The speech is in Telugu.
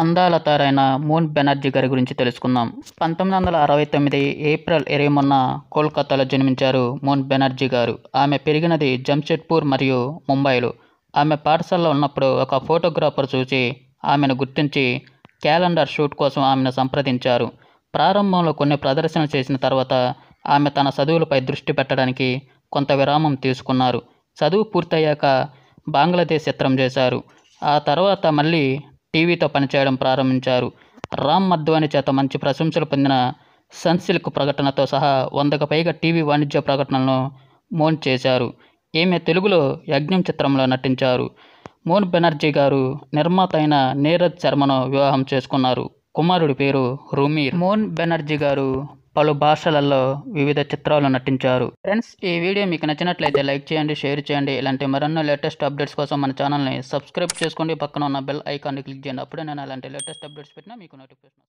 అందాల తారైన మూన్ బెనర్జీ గారి గురించి తెలుసుకుందాం పంతొమ్మిది వందల అరవై తొమ్మిది ఏప్రిల్ ఇరవై మొన్న కోల్కతాలో జన్మించారు మూన్ బెనర్జీ గారు ఆమె పెరిగినది జంషెడ్పూర్ మరియు ముంబైలో ఆమె పాఠశాలలో ఉన్నప్పుడు ఒక ఫోటోగ్రాఫర్ చూసి ఆమెను గుర్తించి క్యాలెండర్ షూట్ కోసం ఆమెను సంప్రదించారు ప్రారంభంలో కొన్ని ప్రదర్శనలు చేసిన తర్వాత ఆమె తన చదువులపై దృష్టి పెట్టడానికి కొంత విరామం తీసుకున్నారు చదువు పూర్తయ్యాక బంగ్లాదేశ్ చిత్రం చేశారు ఆ తర్వాత మళ్ళీ టీవీతో పనిచేయడం ప్రారంభించారు రామ్ మధ్వాని చేత మంచి ప్రశంసలు పొందిన సన్సిల్క్ ప్రకటనతో సహా వందకు పైగా టీవీ వాణిజ్య ప్రకటనలను మోన్ చేశారు ఈమె తెలుగులో యజ్ఞం చిత్రంలో నటించారు మోన్ బెనర్జీ గారు నిర్మాత అయిన నీరజ్ శర్మను వివాహం చేసుకున్నారు కుమారుడి పేరు రూమీర్ మోన్ బెనర్జీ గారు పలు భాషలలో వివిధ చిత్రాలు నటించారు ఫ్రెండ్స్ ఈ వీడియో మీకు నచ్చినట్లయితే లైక్ చేయండి షేర్ చేయండి ఇలాంటి మరెన్నో లేటెస్ట్ అప్డేట్స్ కోసం మన ఛానల్ని సబ్స్క్రైబ్ చేసుకోండి పక్కన ఉన్న బెల్ ఐకాన్ని క్లిక్ చేయండి అప్పుడే నేను అలాంటి లేటెస్ట్ అప్డేట్స్ పెట్టినా మీకు నోటిఫికేషన్